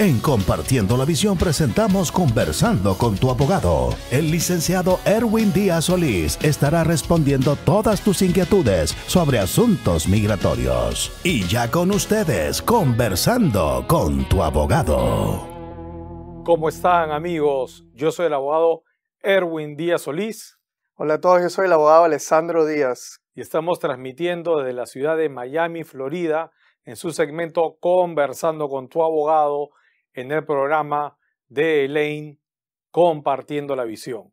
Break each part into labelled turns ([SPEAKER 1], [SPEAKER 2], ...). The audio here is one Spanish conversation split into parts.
[SPEAKER 1] En Compartiendo la Visión presentamos Conversando con tu abogado. El licenciado Erwin Díaz Solís estará respondiendo todas tus inquietudes sobre asuntos migratorios. Y ya con ustedes, Conversando con tu abogado.
[SPEAKER 2] ¿Cómo están amigos? Yo soy el abogado Erwin Díaz Solís. Hola a todos, yo soy el abogado Alessandro Díaz. Y estamos transmitiendo desde la ciudad de Miami, Florida, en su segmento Conversando con tu abogado en el programa de Elaine Compartiendo la Visión.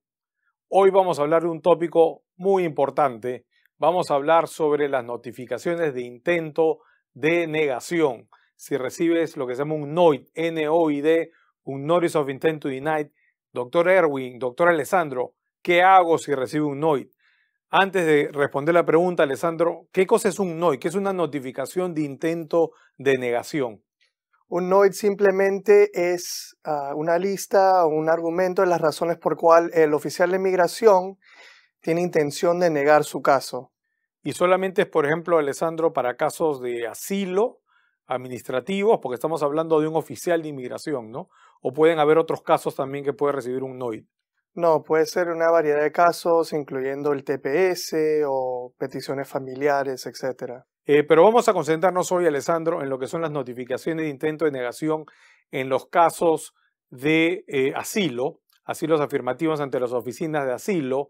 [SPEAKER 2] Hoy vamos a hablar de un tópico muy importante. Vamos a hablar sobre las notificaciones de intento de negación. Si recibes lo que se llama un NOID, N-O-I-D, un Notice of Intent to Deny, doctor Erwin, doctor Alessandro, ¿qué hago si recibo un NOID? Antes de responder la pregunta, Alessandro, ¿qué cosa es un NOID? ¿Qué es una notificación de intento de negación? Un NOID
[SPEAKER 1] simplemente es ah, una lista o un argumento de las razones por cual el oficial de inmigración tiene intención de negar su caso.
[SPEAKER 2] Y solamente es, por ejemplo, Alessandro, para casos de asilo administrativos, porque estamos hablando de un oficial de inmigración, ¿no? O pueden haber otros casos también que puede recibir un NOID. No,
[SPEAKER 1] puede ser una variedad de casos, incluyendo el TPS o peticiones familiares, etcétera.
[SPEAKER 2] Eh, pero vamos a concentrarnos hoy, Alessandro, en lo que son las notificaciones de intento de negación en los casos de eh, asilo, asilos afirmativos ante las oficinas de asilo,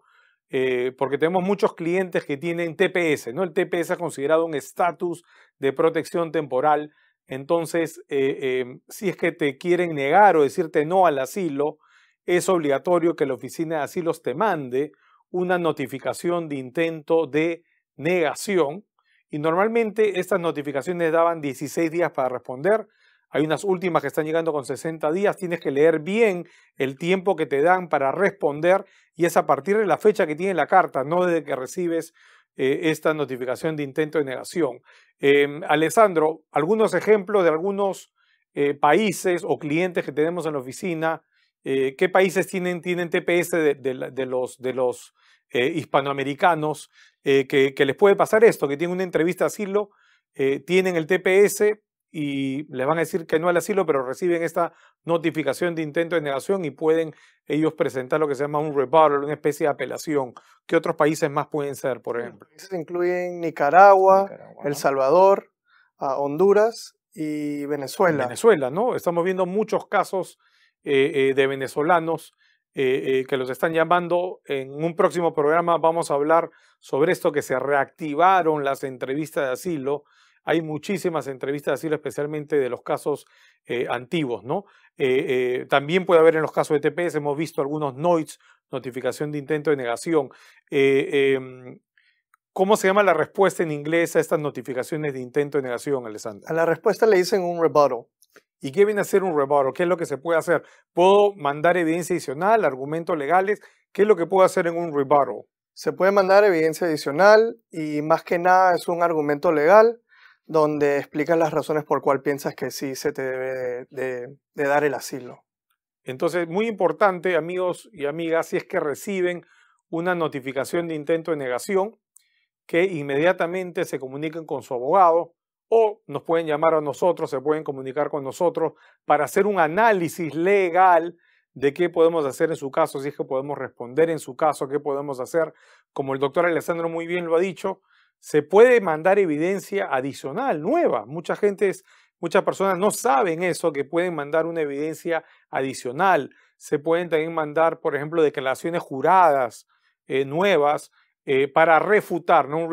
[SPEAKER 2] eh, porque tenemos muchos clientes que tienen TPS, ¿no? El TPS es considerado un estatus de protección temporal. Entonces, em, si es que te quieren negar o decirte no al asilo, es obligatorio que la oficina de asilos te mande una notificación de intento de negación y normalmente estas notificaciones daban 16 días para responder. Hay unas últimas que están llegando con 60 días. Tienes que leer bien el tiempo que te dan para responder y es a partir de la fecha que tiene la carta, no desde que recibes eh, esta notificación de intento de negación. Em, Alessandro, algunos ejemplos de algunos eh, países o clientes que tenemos en la oficina. Eh, ¿Qué países tienen, tienen TPS de los, de los eh, hispanoamericanos eh, que, les puede pasar esto, que tienen una entrevista de asilo, eh, tienen el TPS y les van a decir que no al asilo, pero reciben esta notificación de intento de negación y pueden ellos presentar lo que se llama un rebuttal, una especie de apelación. ¿Qué otros países más pueden ser, por ejemplo?
[SPEAKER 1] incluyen Nicaragua, El Salvador, ah, Honduras y Venezuela. Venezuela,
[SPEAKER 2] ¿no? Estamos viendo muchos casos de venezolanos eh, eh, que los están llamando. En un próximo programa vamos a hablar sobre esto que se reactivaron las entrevistas de asilo. Hay muchísimas entrevistas de asilo, especialmente de los casos eh, antiguos, ¿no? también puede haber en los casos de TPS, hemos visto algunos NOIDs, notificación de intento de negación. Em, ¿Cómo se llama la respuesta en inglés a estas notificaciones de intento de negación, Alessandra? A la respuesta le dicen un rebuttal. ¿Y qué viene a ser un rebuttal? ¿Qué es lo que se puede hacer? ¿Puedo mandar evidencia adicional, argumentos legales? ¿Qué es lo que puedo hacer en un rebuttal?
[SPEAKER 1] Se puede mandar evidencia adicional y más que nada es un argumento legal donde explicas las razones por cuál piensas que sí se te debe
[SPEAKER 2] de dar el asilo. Entonces, muy importante, amigos y amigas, si es que reciben una notificación de intento de negación, que inmediatamente se comuniquen con su abogado, o nos pueden llamar a nosotros, se pueden comunicar con nosotros para hacer un análisis legal de qué podemos hacer en su caso, si es que podemos responder en su caso, qué podemos hacer. Como el doctor Alessandro muy bien lo ha dicho, se puede mandar evidencia adicional, nueva. Mucha gente muchas personas no saben eso, que pueden mandar una evidencia adicional. Se pueden también mandar, por ejemplo, declaraciones juradas eh, nuevas eh, para refutar, ¿no?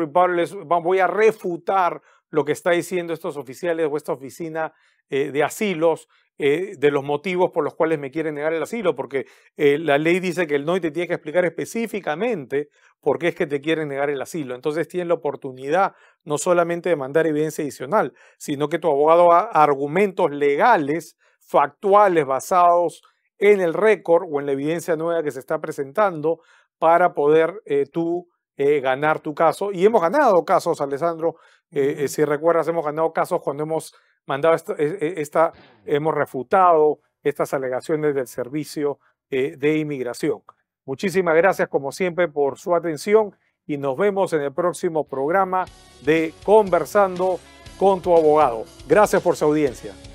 [SPEAKER 2] voy a refutar lo que está diciendo estos oficiales o esta oficina eh, de asilos eh, de los motivos por los cuales me quieren negar el asilo, porque eh, la ley dice que el NOI te tiene que explicar específicamente por qué es que te quieren negar el asilo. Entonces tienes la oportunidad no solamente de mandar evidencia adicional, sino que tu abogado haga argumentos legales, factuales, basados en el récord o en la evidencia nueva que se está presentando para poder tú ganar tu caso. Y hemos ganado casos, Alessandro, eh, eh, si recuerdas, hemos ganado casos cuando hemos mandado e, e, hemos refutado estas alegaciones del servicio eh, de inmigración. Muchísimas gracias, como siempre, por su atención y nos vemos en el próximo programa de Conversando con tu abogado. Gracias por su audiencia.